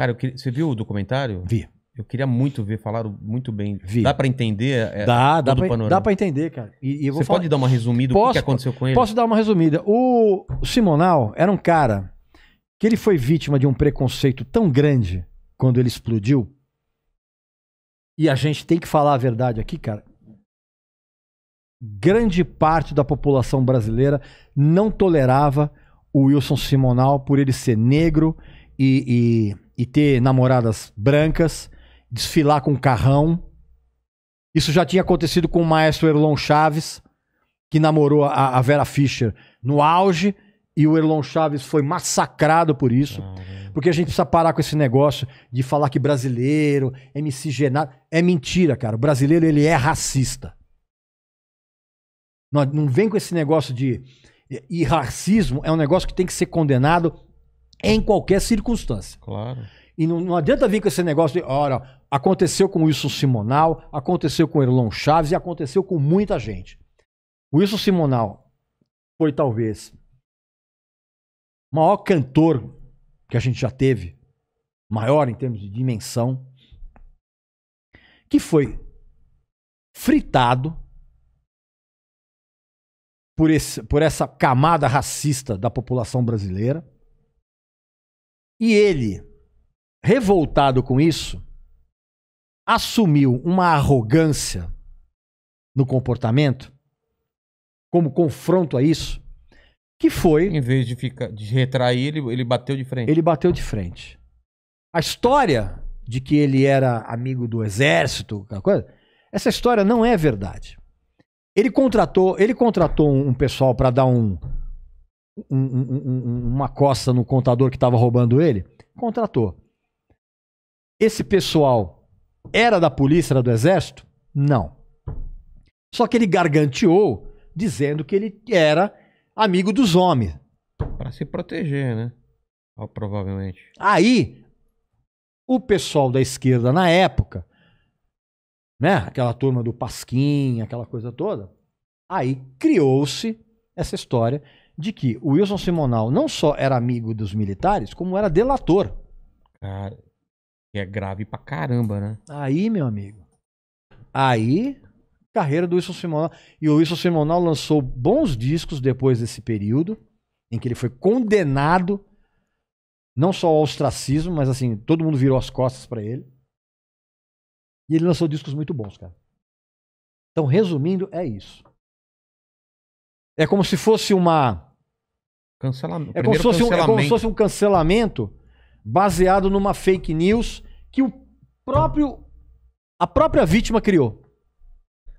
Cara, queria... você viu o documentário? Vi. Eu queria muito ver, falaram muito bem. Vi. Dá para entender? É, dá, dá pra, dá pra, entender, cara. E, e você falar... pode dar uma resumida posso, do que, que aconteceu com ele? Posso dar uma resumida. O Simonal era um cara que ele foi vítima de um preconceito tão grande quando ele explodiu. E a gente tem que falar a verdade aqui, cara. Grande parte da população brasileira não tolerava o Wilson Simonal por ele ser negro e, e e ter namoradas brancas, desfilar com carrão. Isso já tinha acontecido com o maestro Erlon Chaves, que namorou a, a Vera Fischer no auge, e o Erlon Chaves foi massacrado por isso. Caramba. Porque a gente precisa parar com esse negócio de falar que brasileiro é miscigenado. É mentira, cara. O brasileiro ele é racista. Não, não vem com esse negócio de. E racismo é um negócio que tem que ser condenado em qualquer circunstância. Claro. E não, não, adianta vir com esse negócio de, ora, aconteceu com o Wilson Simonal, aconteceu com o Erlon Chaves e aconteceu com muita gente. O Wilson Simonal foi talvez o maior cantor que a gente já teve, maior em termos de dimensão, que foi fritado por, esse, por essa camada racista da população brasileira e ele, revoltado com isso, assumiu uma arrogância no comportamento, como confronto a isso, que foi. Em vez de, ficar, de retrair, ele, ele bateu de frente. Ele bateu de frente. A história de que ele era amigo do exército, coisa, essa história não é verdade. Ele contratou, ele contratou um pessoal para dar um, um, um, uma costa no contador que estava roubando ele? Contratou. Esse pessoal era da polícia, era do exército? Não. Só que ele garganteou dizendo que ele era amigo dos homens. Para se proteger, né? provavelmente. Aí, o pessoal da esquerda na época, né? Aquela turma do Pasquim, aquela coisa toda. Aí criou-se essa história de que o Wilson Simonal não só era amigo dos militares, como era delator. Cara, é grave pra caramba, né? Aí, meu amigo. Aí, carreira do Wilson Simonal. E o Wilson Simonal lançou bons discos depois desse período, em que ele foi condenado não só ao ostracismo, mas assim, todo mundo virou as costas para ele. E ele lançou discos muito bons, cara. Então, resumindo, é isso. É como se fosse uma Cancelamento. É como, se fosse um, é como se fosse um cancelamento baseado numa fake news que o próprio a própria vítima criou.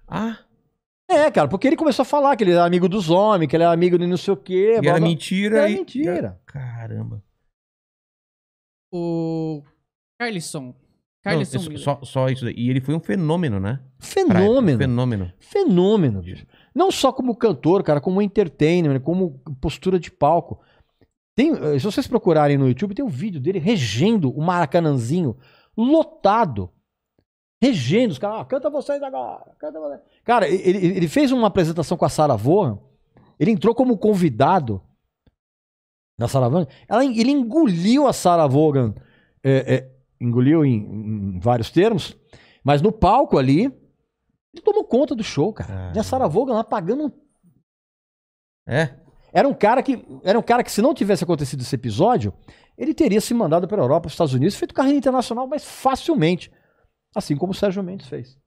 Ah. É, cara, porque ele começou a falar que ele era amigo dos homens, que ele era amigo de não sei o quê. Blá, era blá. mentira. Era e... mentira. Caramba. O Carlson. Carlson não, só, só isso daí. E ele foi um fenômeno, né? Fenômeno. Fenômeno. Fenômeno, bicho. Não só como cantor, cara, como entertainer, como postura de palco. Tem, eh, se vocês procurarem no YouTube, tem um vídeo dele regendo o Maracanãzinho lotado. Regendo, os caras, ah, canta vocês agora, canta vocês. Cara, ele, ele fez uma apresentação com a Sarah Vaughan, ele entrou como convidado na Sarah Vaughan, ela, ele engoliu a Sarah Vaughan, é, é, engoliu em, em vários termos, mas no palco ali, ele tomou conta do show, cara. Ah. E a Sarah Vogan lá pagando. É? Era um cara que, era um cara que se não tivesse acontecido esse episódio, ele teria se mandado para a Europa, para os Estados Unidos, feito carreira internacional, mas facilmente, assim como o Sérgio Mendes fez.